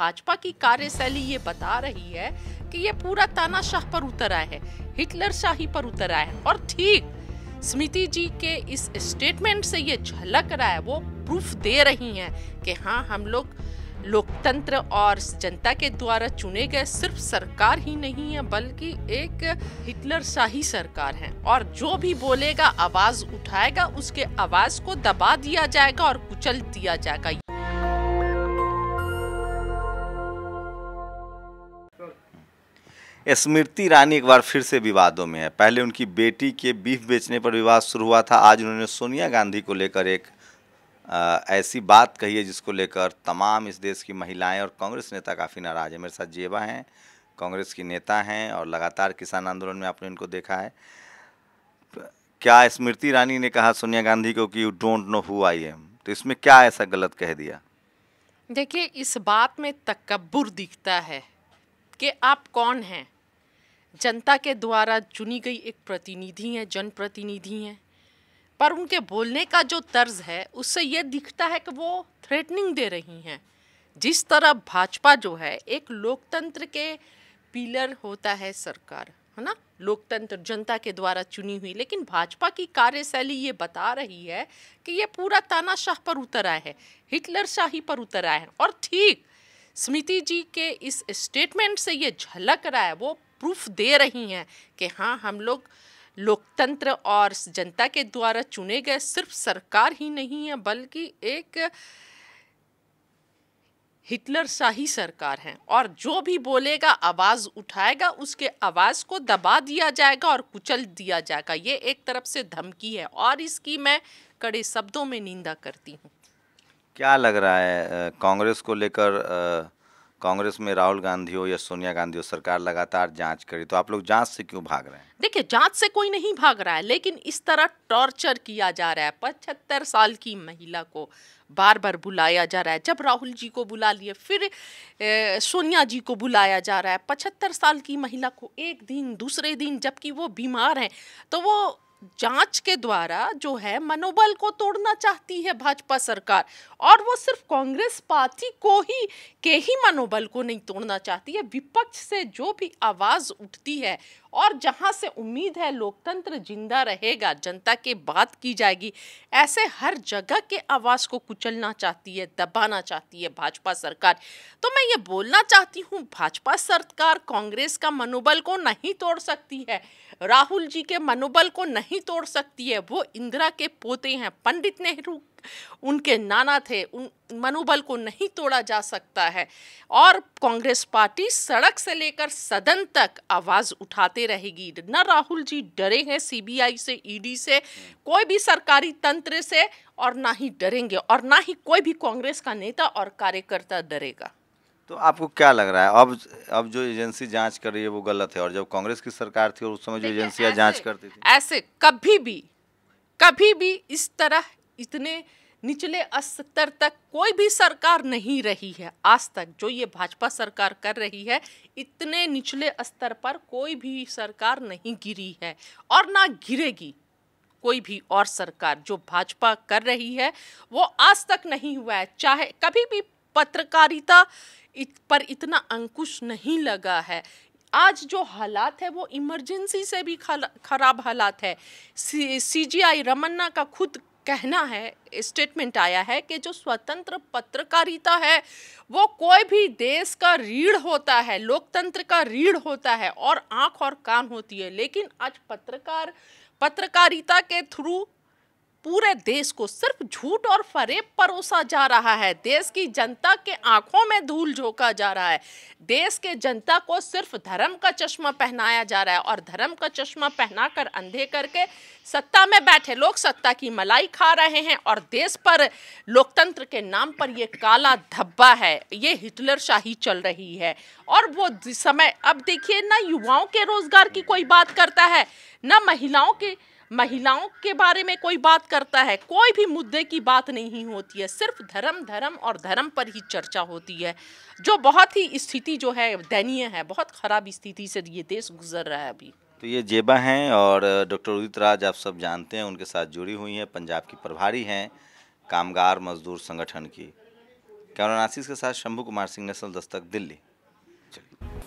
भाजपा की कार्यशैली ये बता रही है कि ये पूरा तानाशाह पर उतर आया है हिटलर शाही पर उतर आया है और ठीक स्मृति जी के इस स्टेटमेंट से ये झलक रहा है वो प्रूफ दे रही हैं कि हाँ हम लोग लोकतंत्र और जनता के द्वारा चुने गए सिर्फ सरकार ही नहीं है बल्कि एक हिटलर शाही सरकार है और जो भी बोलेगा आवाज उठाएगा उसके आवाज को दबा दिया जाएगा और कुचल दिया जाएगा स्मृति ईरानी एक बार फिर से विवादों में है पहले उनकी बेटी के बीफ बेचने पर विवाद शुरू हुआ था आज उन्होंने सोनिया गांधी को लेकर एक आ, ऐसी बात कही है जिसको लेकर तमाम इस देश की महिलाएं और कांग्रेस नेता काफ़ी नाराज़ है मेरे साथ जेवा हैं कांग्रेस की नेता हैं और लगातार किसान आंदोलन में आपने उनको देखा है क्या स्मृति ईरानी ने कहा सोनिया गांधी को कि you don't know who I am तो इसमें क्या ऐसा गलत कह दिया देखिए इस बात में तकबर दिखता है कि आप कौन हैं जनता के द्वारा चुनी गई एक प्रतिनिधि हैं जनप्रतिनिधि हैं पर उनके बोलने का जो तर्ज है उससे ये दिखता है कि वो थ्रेटनिंग दे रही हैं जिस तरह भाजपा जो है एक लोकतंत्र के पिलर होता है सरकार है ना लोकतंत्र जनता के द्वारा चुनी हुई लेकिन भाजपा की कार्यशैली ये बता रही है कि ये पूरा तानाशाह पर उतर आए हैं हिटलर शाही पर उतर आए हैं और ठीक स्मृति जी के इस स्टेटमेंट से ये झलक रहा है वो प्रूफ दे रही हैं कि हाँ हम लोग लोकतंत्र और जनता के द्वारा चुने गए सिर्फ सरकार ही नहीं है बल्कि एक हिटलर शाही सरकार है और जो भी बोलेगा आवाज़ उठाएगा उसके आवाज़ को दबा दिया जाएगा और कुचल दिया जाएगा ये एक तरफ से धमकी है और इसकी मैं कड़े शब्दों में निंदा करती हूँ क्या लग रहा है कांग्रेस को लेकर कांग्रेस में राहुल गांधी हो या सोनिया गांधी हो सरकार लगातार जांच करी तो आप लोग जांच से क्यों भाग रहे हैं देखिए जांच से कोई नहीं भाग रहा है लेकिन इस तरह टॉर्चर किया जा रहा है पचहत्तर साल की महिला को बार बार बुलाया जा रहा है जब राहुल जी को बुला लिए फिर ए, सोनिया जी को बुलाया जा रहा है पचहत्तर साल की महिला को एक दिन दूसरे दिन जबकि वो बीमार हैं तो वो जांच के द्वारा जो है मनोबल को तोड़ना चाहती है भाजपा सरकार और वो सिर्फ कांग्रेस पार्टी को ही के ही मनोबल को नहीं तोड़ना चाहती है विपक्ष से जो भी आवाज़ उठती है और जहां से उम्मीद है लोकतंत्र जिंदा रहेगा जनता के बात की जाएगी ऐसे हर जगह के आवाज़ को कुचलना चाहती है दबाना चाहती है भाजपा सरकार तो मैं ये बोलना चाहती हूँ भाजपा सरकार कांग्रेस का मनोबल को नहीं तोड़ सकती है राहुल जी के मनोबल को नहीं तोड़ सकती है वो इंदिरा के पोते हैं पंडित नेहरू उनके नाना थे उन मनोबल को नहीं तोड़ा जा सकता है और कांग्रेस पार्टी सड़क से लेकर सदन तक आवाज़ उठाते रहेगी न राहुल जी डरे हैं सीबीआई से ईडी से कोई भी सरकारी तंत्र से और ना ही डरेंगे और ना ही कोई भी कांग्रेस का नेता और कार्यकर्ता डरेगा तो आपको क्या लग रहा है अब अब जो एजेंसी जांच कर रही है वो गलत है और जब कांग्रेस की सरकार थी और उस समय जो एजेंसियां जांच करती थी ऐसे कभी भी कभी भी इस तरह इतने निचले स्तर तक कोई भी सरकार नहीं रही है आज तक जो ये भाजपा सरकार कर रही है इतने निचले स्तर पर कोई भी सरकार नहीं गिरी है और ना गिरेगी कोई भी और सरकार जो भाजपा कर रही है वो आज तक नहीं हुआ है चाहे कभी भी पत्रकारिता इत पर इतना अंकुश नहीं लगा है आज जो हालात है वो इमरजेंसी से भी खराब हालात है सी जी आई रमन्ना का खुद कहना है स्टेटमेंट आया है कि जो स्वतंत्र पत्रकारिता है वो कोई भी देश का रीढ़ होता है लोकतंत्र का रीढ़ होता है और आँख और कान होती है लेकिन आज पत्रकार पत्रकारिता के थ्रू पूरे देश को सिर्फ झूठ और फरेब परोसा जा रहा है देश की जनता के आंखों में धूल झोंका जा रहा है देश के जनता को सिर्फ धर्म का चश्मा पहनाया जा रहा है और धर्म का चश्मा पहनाकर अंधे करके सत्ता में बैठे लोग सत्ता की मलाई खा रहे हैं और देश पर लोकतंत्र के नाम पर ये काला धब्बा है ये हिटलर शाही चल रही है और वो समय अब देखिए ना युवाओं के रोजगार की कोई बात करता है ना महिलाओं के महिलाओं के बारे में कोई बात करता है कोई भी मुद्दे की बात नहीं होती है सिर्फ धर्म धर्म और धर्म पर ही चर्चा होती है जो बहुत ही स्थिति जो है दयनीय है बहुत ख़राब स्थिति से ये देश गुजर रहा है अभी तो ये जेबा हैं और डॉक्टर उदित राज आप सब जानते हैं उनके साथ जुड़ी हुई हैं पंजाब की प्रभारी हैं कामगार मजदूर संगठन की कैमरा के साथ शंभू कुमार सिंह नेशनल दस्तक दिल्ली